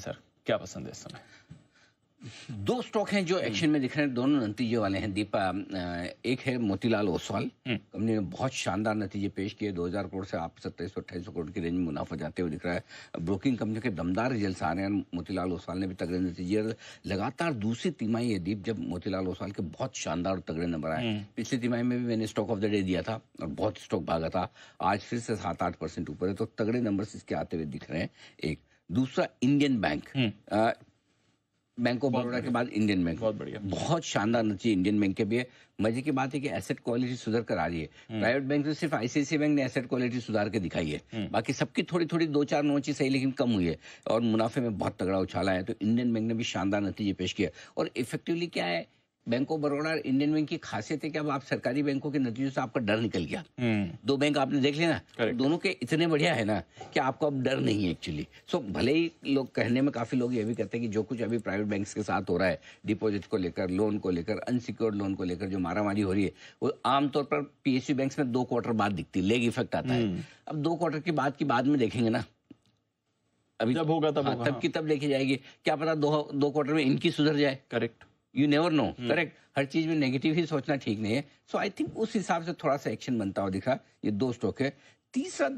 Sir क्या पसंद है इस समय दो स्टॉक हैं जो एक्शन में दिख रहे हैं दोनों नतीजे वाले हैं दीपा एक है मोतीलाल ओसवाल हम्म। कंपनी ने बहुत शानदार नतीजे पेश किए 2000 करोड़ से आप सत्ताईस सौ अट्ठाईस करोड़ की रेंज में मुनाफा जाते हुए दिख रहा है ब्रोकिंग कंपनी के दमदार रिजल्ट आ रहे हैं मोतीलाल ओसवाल ने भी तगड़े नतीजे लगातार दूसरी तिमाही है दीप जब मोतीलाल ओसवाल के बहुत शानदार तगड़े नंबर आए हम्म। पिछली तिमाही में भी मैंने स्टॉक ऑफ द डे दिया था और बहुत स्टॉक भागा था आज फिर से सात आठ परसेंट ऊपर है तो तगड़े नंबर इसके आते हुए दिख रहे हैं एक दूसरा Indian bank bank of Baroda के बाद इंडियन बैंक बहुत बढ़िया बहुत शानदार नतीजे इंडियन बैंक के भी है मजे की बात है कि एसेट क्वालिटी सुधर कर आ रही है प्राइवेट हम्म. बैंक से सिर्फ आईसीआईसी बैंक ने एसेट क्वालिटी सुधार के दिखाई है हम्म. बाकी सबकी थोड़ी थोड़ी दो चार नोची सही लेकिन कम हुई है और मुनाफे में बहुत तगड़ा उछाला है तो इंडियन बैंक ने भी शानदार नतीजे पेश किया और इफेक्टिवली क्या है बैंक ऑफ बड़ौदा और इंडियन बैंक की खासियत है कि अब आप सरकारी बैंकों के नतीजों से आपका डर निकल गया हम्म। दो बैंक आपने देख लिया ना दोनों के इतने बढ़िया है ना कि आपको अब डर नहीं है एक्चुअली सो so, भले ही लोग कहने में काफी लोग ये भी कहते हैं कि जो कुछ अभी प्राइवेट बैंक के साथ हो रहा है डिपोजिट को लेकर लोन को लेकर अनसिक्योर्ड लोन को लेकर जो मारामारी हो रही है वो आमतौर पर पीएसयू बैंक में दो क्वार्टर बाद दिखती है लेग इफेक्ट आता है हम्म। अब दो क्वार्टर की बात की बाद में देखेंगे ना अभी जब होगा तब हाँ, तब हाँ। की तब देखी जाएगी क्या पता दो दो क्वार्टर में इनकी सुधर जाए correct you never know correct हर चीज में नेगेटिव ही सोचना ठीक नहीं है सो आई थिंक उस हिसाब से थोड़ा सा एक्शन बनता हुआ दिखा ये दो स्टॉक है तीसरा